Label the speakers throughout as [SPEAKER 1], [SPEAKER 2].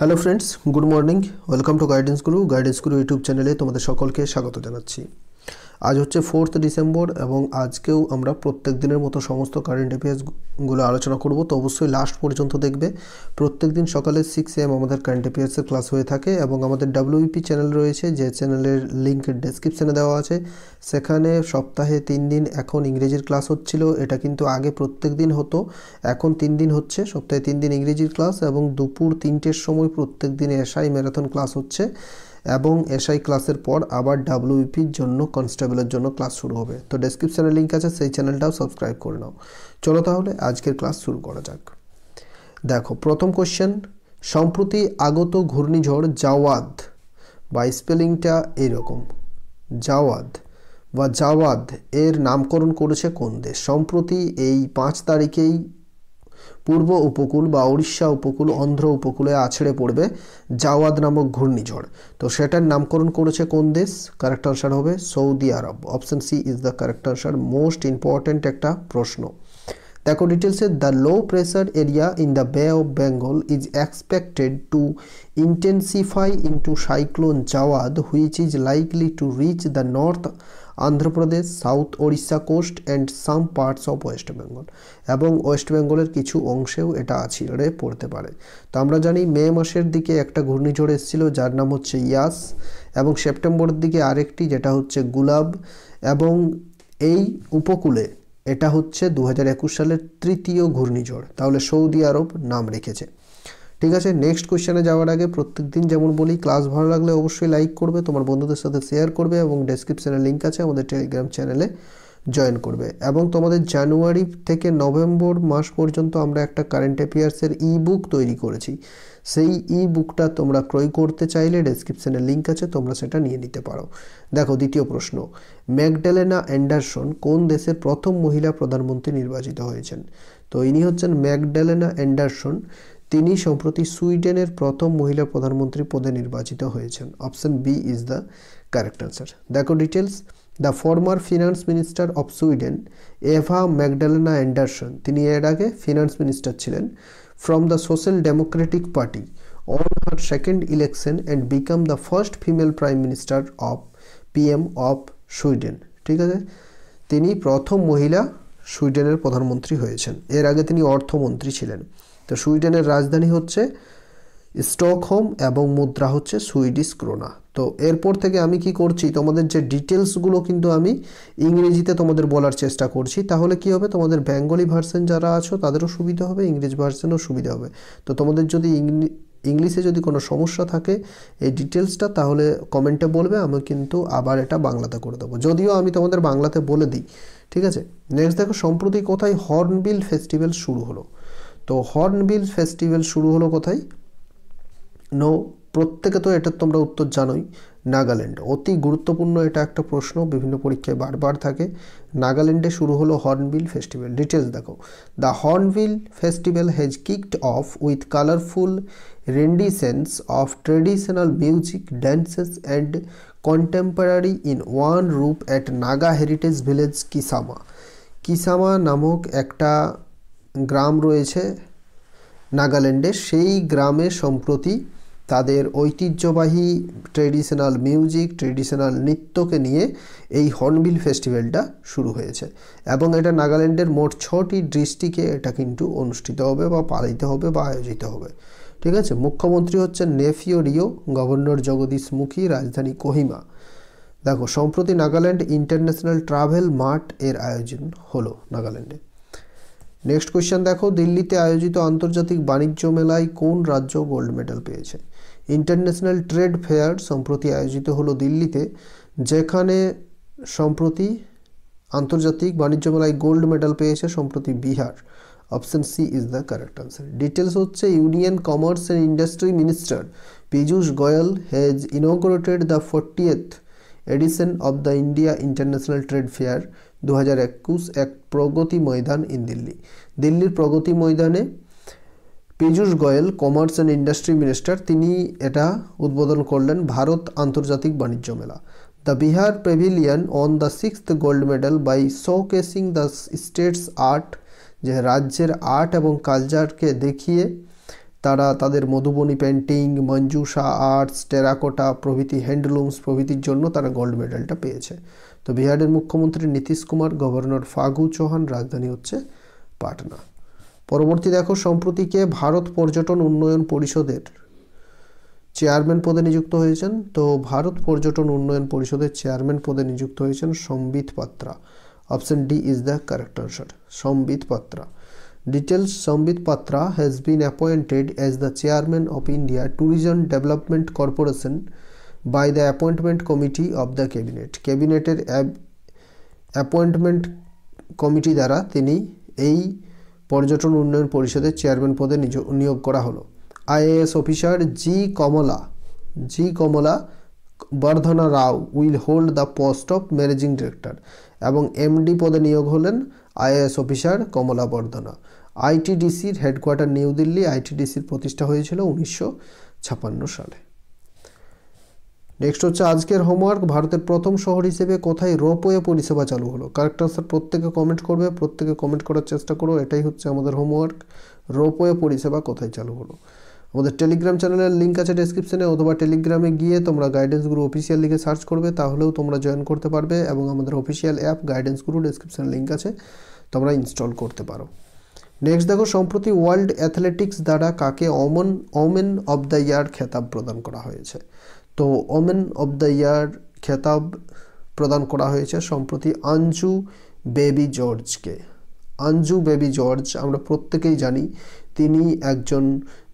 [SPEAKER 1] hello friends good morning welcome to guidance guru guidance guru YouTube চ্যানেলে তোমাদের সকলকে স্বাগত জানাচ্ছি আজ হচ্ছে ফোর্থ ডিসেম্বর এবং আজকেও আমরা প্রত্যেক দিনের মতো সমস্ত কারেন্ট অ্যাফেয়ার্সগুলো আলোচনা করব তো অবশ্যই লাস্ট পর্যন্ত দেখবে প্রত্যেক দিন সকালে সিক্স এম আমাদের কারেন্ট অ্যাফেয়ার্সের ক্লাস হয়ে থাকে এবং আমাদের ডাব্লিউপি চ্যানেল e রয়েছে যে চ্যানেলের লিঙ্ক ডেসক্রিপশানে দেওয়া আছে সেখানে সপ্তাহে তিন দিন এখন ইংরেজির ক্লাস হচ্ছিল এটা কিন্তু আগে প্রত্যেক দিন হতো এখন তিন দিন হচ্ছে সপ্তাহে তিন দিন ইংরেজির ক্লাস এবং দুপুর তিনটের সময় প্রত্যেক দিন এসআই ম্যারাথন ক্লাস হচ্ছে এবং এসআই ক্লাসের পর আবার ডাব্লিউপির জন্য কনস্টেবলের জন্য ক্লাস শুরু হবে তো ডেসক্রিপশানের লিঙ্ক আছে সেই চ্যানেলটাও সাবস্ক্রাইব করে নাও চলো তাহলে আজকের ক্লাস শুরু করা যাক দেখো প্রথম কোশ্চেন সম্প্রতি আগত ঘূর্ণিঝড় জাওয়াদ বা স্পেলিংটা এরকম জাওয়াদ বা জাওয়াদ এর নামকরণ করেছে কোন দেশ সম্প্রতি এই পাঁচ তারিখেই পূর্ব উপকূল বা উড়িষ্যা উপকূল অন্ধ্র উপকূলে আছড়ে পড়বে জাওয়াদ নামক ঘূর্ণিঝড় তো সেটার নামকরণ করেছে কোন দেশ কারেক্ট আনসার হবে Saudi Arab option C is the correct answer most important একটা প্রশ্ন দেখো ডিটেলসে the low pressure area in the bay of Bengal is expected to intensify to cyclone Jawad which is likely to reach the north Andhra Pradesh south Odisha coast and some parts of west Bengal এবং west বেঙ্গলের কিছু অংশেও এটা আছড়ে পড়তে পারে তো আমরা জানি মে মাসের দিকে একটা ঘূর্ণিঝড় এসেছিল যার নাম হচ্ছে ইয়াস এবং সেপ্টেম্বরের দিকে আরেকটি যেটা হচ্ছে গুলাব এবং এই উপকূলে এটা হচ্ছে দু সালের তৃতীয় ঘূর্ণিঝড় তাহলে সৌদি আরব নাম রেখেছে ঠিক আছে নেক্সট কোয়েশ্চেনে যাওয়ার আগে প্রত্যেক দিন যেমন বলি ক্লাস ভালো লাগলে অবশ্যই লাইক করবে তোমার বন্ধুদের সাথে শেয়ার করবে এবং ডেসক্রিপশানে লিঙ্ক আছে আমাদের টেলিগ্রাম চ্যানেলে জয়েন করবে এবং তোমাদের জানুয়ারি থেকে নভেম্বর মাস পর্যন্ত আমরা একটা কারেন্ট অ্যাফেয়ার্সের ই বুক তৈরি করেছি সেই ই বুকটা তোমরা ক্রয় করতে চাইলে ডেসক্রিপশানে লিঙ্ক আছে তোমরা সেটা নিয়ে নিতে পারো দেখো দ্বিতীয় প্রশ্ন ম্যাকডেলেনা অ্যান্ডারসন কোন দেশের প্রথম মহিলা প্রধানমন্ত্রী নির্বাচিত হয়েছেন তো ইনি হচ্ছেন ম্যাকডেলেনা অ্যান্ডারসন তিনি সম্প্রতি সুইডেনের প্রথম মহিলা প্রধানমন্ত্রী পদে নির্বাচিত হয়েছেন option B is the correct answer দেখো details the former finance minister of Sweden Eva Magdalena Andersson তিনি এর আগে ফিনান্স মিনিস্টার ছিলেন from the social democratic party on her second election and become the first female prime minister of PM of Sweden ঠিক আছে তিনি প্রথম মহিলা সুইডেনের প্রধানমন্ত্রী হয়েছেন এর আগে তিনি অর্থমন্ত্রী ছিলেন তো সুইডেনের রাজধানী হচ্ছে স্টকহোম এবং মুদ্রা হচ্ছে সুইডিশ ক্রোনা তো এরপর থেকে আমি কি করছি তোমাদের যে ডিটেলসগুলো কিন্তু আমি ইংরেজিতে তোমাদের বলার চেষ্টা করছি তাহলে কি হবে তোমাদের বেঙ্গলি ভার্সন যারা আছো তাদেরও সুবিধা হবে ইংরেজ ভার্সেনও সুবিধা হবে তো তোমাদের যদি ইংলিশে যদি কোনো সমস্যা থাকে এই ডিটেলসটা তাহলে কমেন্টে বলবে আমি কিন্তু আবার এটা বাংলাতে করে দেবো যদিও আমি তোমাদের বাংলাতে বলে দিই ঠিক আছে নেক্সট দেখো সম্প্রতি কোথায় হর্নবিল ফেস্টিভ্যাল শুরু হলো তো হর্নবিল ফেস্টিভ্যাল শুরু হলো কোথায় নো প্রত্যেকে তো এটার তোমরা উত্তর জানোই নাগাল্যান্ড অতি গুরুত্বপূর্ণ এটা একটা প্রশ্ন বিভিন্ন পরীক্ষায় বারবার থাকে নাগাল্যান্ডে শুরু হলো হর্নবিল ফেস্টিভ্যাল ডিটেলস দেখো the Hornbill festival has kicked off with colourful renditions of traditional music dances and contemporary in one roof at Naga heritage village Kisama Kisama নামক একটা গ্রাম রয়েছে নাগাল্যান্ডে সেই গ্রামে সম্প্রতি তাদের ঐতিহ্যবাহী ট্রেডিশনাল মিউজিক ট্রেডিশনাল নৃত্যকে নিয়ে এই হর্নবিল ফেস্টিভ্যালটা শুরু হয়েছে এবং এটা নাগাল্যান্ডের মোট ছটি ডিস্ট্রিক্টে এটা কিন্তু অনুষ্ঠিত হবে বা পালিত হবে বা আয়োজিত হবে ঠিক আছে মুখ্যমন্ত্রী হচ্ছেন নেফিও রিও গভর্নর জগদীশ মুখী রাজধানী কোহিমা দেখো সম্প্রতি নাগাল্যান্ড ইন্টারন্যাশনাল ট্রাভেল মার্ট এর আয়োজন হলো নাগাল্যান্ডে নেক্সট কোয়েশ্চেন দেখো দিল্লিতে আয়োজিত আন্তর্জাতিক বাণিজ্য মেলায় কোন রাজ্য গোল্ড মেডেল পেয়েছে ইন্টারন্যাশনাল ট্রেড ফেয়ার সম্প্রতি আয়োজিত হলো দিল্লিতে যেখানে সম্প্রতি আন্তর্জাতিক বাণিজ্য মেলায় গোল্ড মেডাল পেয়েছে সম্প্রতি Bihar option C is the correct answer details হচ্ছে union commerce and industry minister Piyush Goyal has inaugurated the fortieth edition of the India international trade fair দু হাজার একুশ এক প্রগতি ময়দান ইন দিল্লি দিল্লির প্রগতি ময়দানে Piyush Goyal commerce and industry minister তিনি এটা উদ্বোধন করলেন ভারত আন্তর্জাতিক বাণিজ্য মেলা the Bihar pavilion on the sixth gold medal by showcasing the state's art যে রাজ্যের আর্ট এবং কালচারকে দেখিয়ে তারা তাদের Madhubani painting Manjusha arts terracotta প্রভৃতি হ্যান্ডলুমস প্রভৃতির জন্য তারা গোল্ড মেডেলটা পেয়েছে তো বিহারের মুখ্যমন্ত্রী নীতিশ কুমার গভর্নর ফাগু চৌহান রাজধানী হচ্ছে পাটনা পরবর্তী দেখো সম্প্রতিকে ভারত পর্যটন উন্নয়ন পরিষদের চেয়ারম্যান পদে নিযুক্ত হয়েছেন তো ভারত পর্যটন উন্নয়ন পরিষদের চেয়ারম্যান পদে নিযুক্ত হয়েছেন Sambit Patra option D is the correct answer Sambit Patra details Sambit Patra has been appointed as the chairman of India tourism development corporation by the appointment committee of the cabinet ক্যাবিনেটের অ্যাপয়েন্টমেন্ট কমিটি দ্বারা তিনি এই পর্যটন উন্নয়ন পরিষদের চেয়ারম্যান পদে নিয়োগ করা হলো IAS officer G Kamala G Kamala Vardhana Rao will hold the post of managing director এবং এমডি পদে নিয়োগ হলেন আইএএস অফিসার কমলা বর্ধনা আইটিডিসির হেডকোয়ার্টার নিউ দিল্লি আইটিডিসির প্রতিষ্ঠা হয়েছিল উনিশশো সালে নেক্সট হচ্ছে আজকের হোমওয়ার্ক ভারতের প্রথম শহর হিসেবে কোথায় রোপওয়ে পরিষেবা চালু হলো কারেক্ট আনসার প্রত্যেকে কমেন্ট করবে প্রত্যেকে কমেন্ট করার চেষ্টা করো এটাই হচ্ছে আমাদের হোমওয়ার্ক রোপওয়ে পরিষেবা কোথায় চালু হলো আমাদের টেলিগ্রাম চ্যানেলের লিঙ্ক আছে ডেসক্রিপশনে অথবা টেলিগ্রামে গিয়ে তোমরা গাইডেন্স গুরু অফিসিয়াল লিখে সার্চ করবে তাহলেও তোমরা জয়েন করতে পারবে এবং আমাদের official app Guidance Guru description link আছে তোমরা ইনস্টল করতে পারো নেক্সট দেখো সম্প্রতি ওয়ার্ল্ড অ্যাথলেটিক্স দ্বারা কাকে অমন ওমেন অব দ্য ইয়ার খেতাব প্রদান করা হয়েছে তো ওমেন অব দ্য ইয়ার খেতাব প্রদান করা হয়েছে সম্প্রতি আঞ্জু বেবি জর্জকে আঞ্জু বেবি জর্জ আমরা প্রত্যেকেই জানি তিনি একজন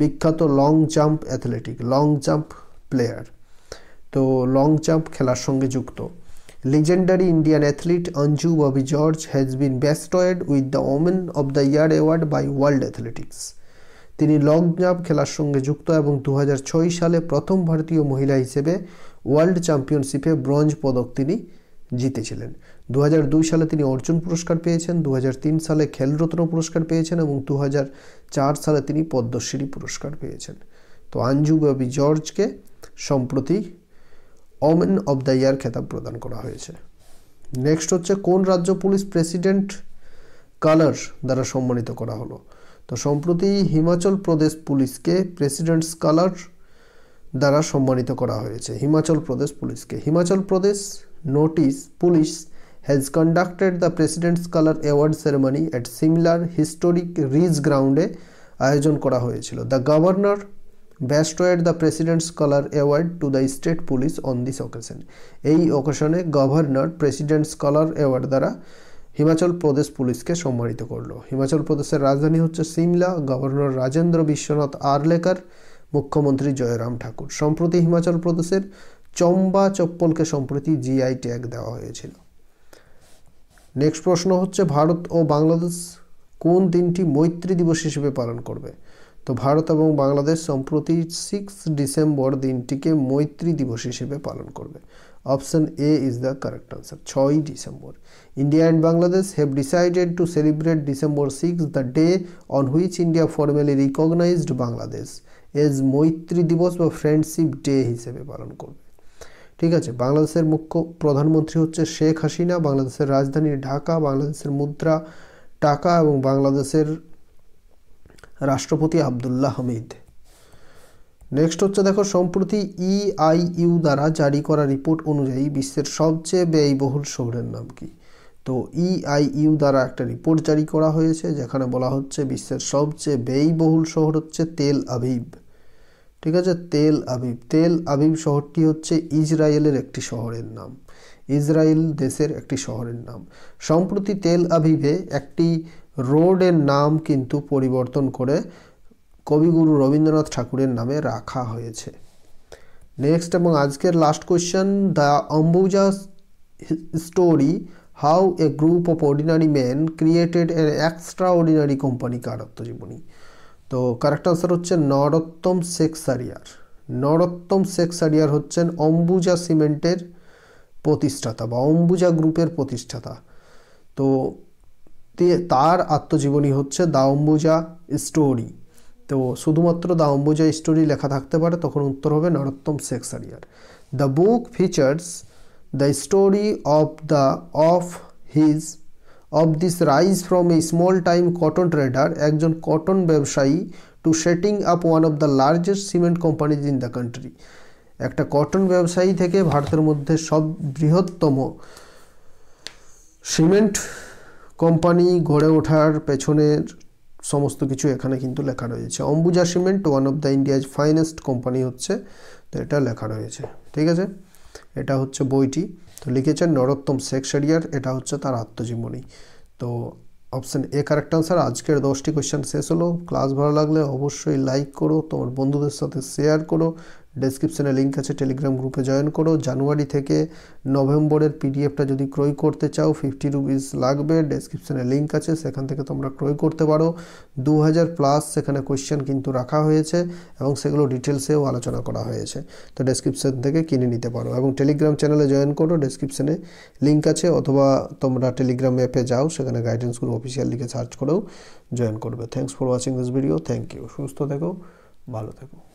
[SPEAKER 1] বিখ্যাত long jump athletic long jump player তো লং জাম্প খেলার সঙ্গে যুক্ত legendary Indian athlete Anju Bobby George has been bestowed with the women of the year award by world athletics তিনি লং জাম্প খেলার সঙ্গে যুক্ত এবং দু সালে প্রথম ভারতীয় মহিলা হিসেবে ওয়ার্ল্ড চ্যাম্পিয়নশিপে ব্রঞ্জ পদক তিনি জিতেছিলেন দু সালে তিনি অর্জুন পুরস্কার পেয়েছেন দু সালে খেলরত্ন পুরস্কার পেয়েছেন এবং দু সালে তিনি পদ্মশ্রী পুরস্কার পেয়েছেন তো আঞ্জু ববি জর্জকে সম্প্রতি অমেন অব দ্য ইয়ার খেতাব প্রদান করা হয়েছে নেক্সট হচ্ছে কোন রাজ্য পুলিশ প্রেসিডেন্ট কালার দ্বারা সম্মানিত করা হলো তো সম্প্রতি হিমাচল প্রদেশ পুলিশকে প্রেসিডেন্ট স্কলার দ্বারা সম্মানিত করা হয়েছে হিমাচল প্রদেশ পুলিশকে Himachal Pradesh notice police has conducted the president scholar award ceremony at সিমলার হিস্টোরিক রিজ গ্রাউন্ডে আয়োজন করা হয়েছিল the governor bestowed the president scholar award to the state police on this occasion এই অকেশনে গভর্নর প্রেসিডেন্ট স্কলার অ্যাওয়ার্ড দ্বারা হিমাচল প্রদেশ পুলিশকে সম্মানিত করল হিমাচল প্রদেশের রাজধানী হচ্ছে সিমলা গভর্নর রাজেন্দ্র বিশ্বনাথ আরলেকার মুখ্যমন্ত্রী জয়রাম ঠাকুর সম্প্রতি হিমাচল প্রদেশের চম্বা চপ্পলকে সম্প্রতি জিআই ট্যাগ দেওয়া হয়েছিল নেক্সট প্রশ্ন হচ্ছে ভারত ও বাংলাদেশ কোন দিনটি মৈত্রী দিবস হিসেবে পালন করবে তো ভারত এবং বাংলাদেশ সম্প্রতি সিক্স ডিসেম্বর দিনটিকে মৈত্রী দিবস হিসেবে পালন করবে option A is the correct answer ছয়ই December India and Bangladesh have decided to celebrate December six the day on which India formally recognised Bangladesh as Maitri Diwas বা ফ্রেন্ডশিপ ডে হিসেবে পালন করবে ঠিক আছে বাংলাদেশের মুখ্য প্রধানমন্ত্রী হচ্ছে শেখ হাসিনা বাংলাদেশের রাজধানী ঢাকা বাংলাদেশের মুদ্রা টাকা এবং বাংলাদেশের রাষ্ট্রপতি আবদুল্লাহ হামিদ নেক্সট হচ্ছে দেখো সম্প্রতি ইআইইউ e দ্বারা জারি করা রিপোর্ট অনুযায়ী বিশ্বের সবচেয়ে ব্যয়বহুল শহরের নাম কি তো ইআইইউ e দ্বারা একটা রিপোর্ট জারি করা হয়েছে যেখানে বলা হচ্ছে বিশ্বের সবচেয়ে ব্যয়বহুল শহর হচ্ছে তেল আবিব ঠিক আছে তেল আবিব তেল আবিব শহরটি হচ্ছে ইসরায়েলের একটি শহরের নাম ইসরায়েল দেশের একটি শহরের নাম সম্প্রতি তেল আবিবে একটি রোডের নাম কিন্তু পরিবর্তন করে কবিগুরু রবীন্দ্রনাথ ঠাকুরের নামে রাখা হয়েছে নেক্সট এবং আজকের last question the Ambuja story how a group of ordinary man created an extraordinary company কার তো কারেক্ট আনসার হচ্ছে নরোত্তম শেখ নরোত্তম শেখ হচ্ছেন অম্বুজা সিমেন্টের প্রতিষ্ঠাতা বা অম্বুজা গ্রুপের প্রতিষ্ঠাতা তো তার আত্মজীবনী হচ্ছে দা অম্বুজা স্টোরি তো শুধুমাত্র দা অম্বুজা স্টোরি লেখা থাকতে পারে তখন উত্তর হবে নরোত্তম শেখসারিয়ার the book features the story of the of his of this rise from a small time cotton trader একজন কটন ব্যবসায়ী to setting up one of the largest cement companies in the country একটা cotton ব্যবসায়ী থেকে ভারতের মধ্যে সব বৃহত্তম cement company গড়ে ওঠার পেছনের সমস্ত কিছু এখানে কিন্তু লেখা রয়েছে Ambuja cement one of the India's finest company হচ্ছে তো এটা লেখা রয়েছে ঠিক আছে এটা হচ্ছে বইটি তো লিখেছেন নরোত্তম শেখসারিয়ার এটা হচ্ছে তার আত্মজীবনী তো অপশান এ কারেক্ট আনসার আজকের দশটি কোয়েশ্চেন শেষ হলো ক্লাস ভালো লাগলে অবশ্যই লাইক করো তোমার বন্ধুদের সাথে শেয়ার করো ডেসক্রিপশানে লিঙ্ক আছে টেলিগ্রাম গ্রুপে জয়েন করো জানুয়ারি থেকে নভেম্বরের পিডিএফটা যদি ক্রয় করতে চাও ফিফটি রুপিস লাগবে ডেসক্রিপশানে লিঙ্ক আছে সেখান থেকে তোমরা ক্রয় করতে পারো দু হাজার প্লাস সেখানে কোয়েশ্চেন কিন্তু রাখা হয়েছে এবং সেগুলো ডিটেলসেও আলোচনা করা হয়েছে তো ডেসক্রিপশান থেকে কিনে নিতে পারো এবং টেলিগ্রাম চ্যানেলে জয়েন করো ডেসক্রিপশানে লিঙ্ক আছে অথবা তোমরা টেলিগ্রাম অ্যাপে যাও সেখানে গাইডেন্স গ্রুপ অফিসিয়াল লিখে সার্চ করেও জয়েন করবে thanks for watching this video thank you সুস্থ থেকো ভালো থেকো